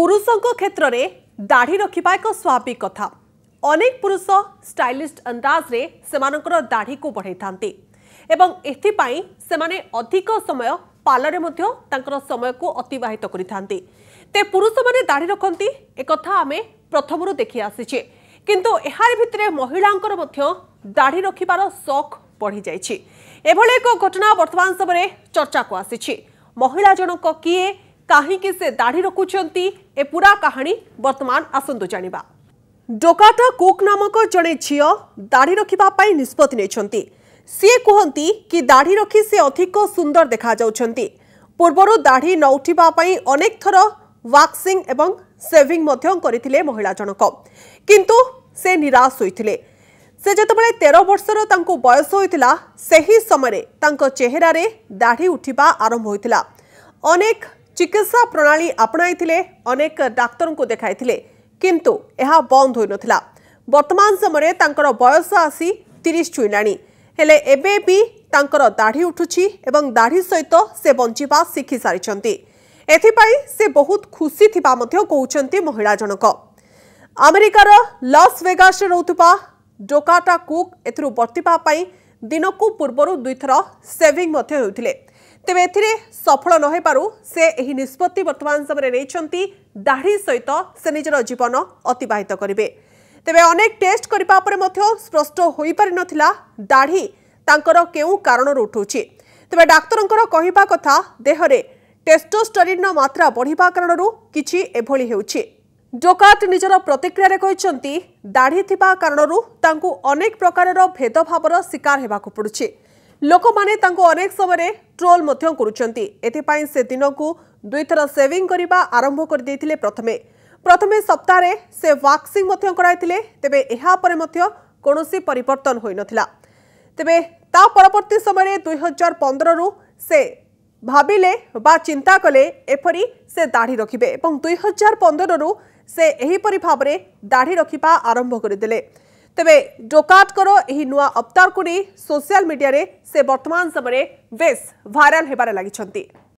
পুরুষঙ্ ক্ষেত্রে দাঢ়ি রক্ষা এক স্বাভাবিক কথা অনেক পুরুষ স্টাইলিশ অন্দাজে সে দাঢ়ি বড়াই থাকে এবং এথিপাই সেমানে অধিক সময় পালরে মধ্য তাঁর সময়কে অতিবাহিত করে থাকে তে পুরুষ মানে দাঢ়ি রাখতে একথা আমি প্রথমর দেখি আসিছে কিন্তু এর ভিতরে মহিলাঙ্কর মধ্য দাঢ়ি রাখবার শখ বড়ি যাই এভাবে এক ঘটনা বর্তমান সময় চর্চাকু আসিছে মহিলা জনক কিয়ে कहीं से दाढ़ी रखुंट ए पूरा कहानी बर्तमान आसतु जाना डकाटा कुक नामक जड़े झील दाढ़ी रखापी निष्पत्ति सीए कहते कि दाढ़ी रखी से अधिक सुंदर देखा पूर्वर दाढ़ी न उठापी अनेक थर वाक्सींग सेविंग करते महिला जनक किंतु से निराश होते से जो तेरह वर्षर ताक बयस होता से ही समय चेहर दाढ़ी उठवा आरंभ होता अनेक चिकित्सा प्रणाली अपणाई अनेक डाक्तर को देखा किंतु यह बंद हो ना बर्तमान समय बयस आसी तीस छुईला हेले एबर दाढ़ी उठू दाढ़ी सहित तो से बचा शिखि सारी ए बहुत खुशी थी कहते महिला जनक आमेरिकार लस वेगास रोकता डोकाटा कुक एथ दिनकू दिनक पूर्व दुईथर सेविंग ତେବେ ଏଥିରେ ସଫଳ ନ ହେବାରୁ ସେ ଏହି ନିଷ୍ପତ୍ତି ବର୍ତ୍ତମାନ ସମୟରେ ନେଇଛନ୍ତି ଦାଢ଼ି ସହିତ ସେ ନିଜର ଜୀବନ ଅତିବାହିତ କରିବେ ତେବେ ଅନେକ ଟେଷ୍ଟ କରିବା ପରେ ମଧ୍ୟ ସ୍ପଷ୍ଟ ହୋଇପାରିନଥିଲା ଦାଢ଼ି ତାଙ୍କର କେଉଁ କାରଣରୁ ଉଠୁଛି ତେବେ ଡାକ୍ତରଙ୍କର କହିବା କଥା ଦେହରେ ଟେଷ୍ଟୋଷ୍ଟରିନ୍ର ମାତ୍ରା ବଢ଼ିବା କାରଣରୁ କିଛି ଏଭଳି ହେଉଛି ଡୋକାଟ ନିଜର ପ୍ରତିକ୍ରିୟାରେ କହିଛନ୍ତି ଦାଢ଼ି ଥିବା କାରଣରୁ ତାଙ୍କୁ ଅନେକ ପ୍ରକାରର ଭେଦଭାବର ଶିକାର ହେବାକୁ ପଡ଼ୁଛି ଲୋକମାନେ ତାଙ୍କୁ ଅନେକ ସମୟରେ ଟ୍ରୋଲ୍ ମଧ୍ୟ କରୁଛନ୍ତି ଏଥିପାଇଁ ସେ ଦିନକୁ ଦୁଇଥର ସେଭିଂ କରିବା ଆରମ୍ଭ କରିଦେଇଥିଲେ ପ୍ରଥମେ ପ୍ରଥମେ ସପ୍ତାହରେ ସେ ୱାକ୍ସିଂ ମଧ୍ୟ କରାଇଥିଲେ ତେବେ ଏହା ପରେ ମଧ୍ୟ କୌଣସି ପରିବର୍ତ୍ତନ ହୋଇନଥିଲା ତେବେ ତା ପରବର୍ତ୍ତୀ ସମୟରେ ଦୁଇହଜାର ପନ୍ଦରରୁ ସେ ଭାବିଲେ ବା ଚିନ୍ତା କଲେ ଏପରି ସେ ଦାଢ଼ି ରଖିବେ ଏବଂ ଦୁଇହଜାର ପନ୍ଦରରୁ ସେ ଏହିପରି ଭାବରେ ଦାଢ଼ି ରଖିବା ଆରମ୍ଭ କରିଦେଲେ ତେବେ ଡୋକାଟଙ୍କର ଏହି ନୂଆ ଅବତାରକୁ ନେଇ ସୋସିଆଲ ମିଡିଆରେ ସେ ବର୍ତ୍ତମାନ ସମୟରେ ବେଶ୍ ଭାଇରାଲ ହେବାରେ ଲାଗିଛନ୍ତି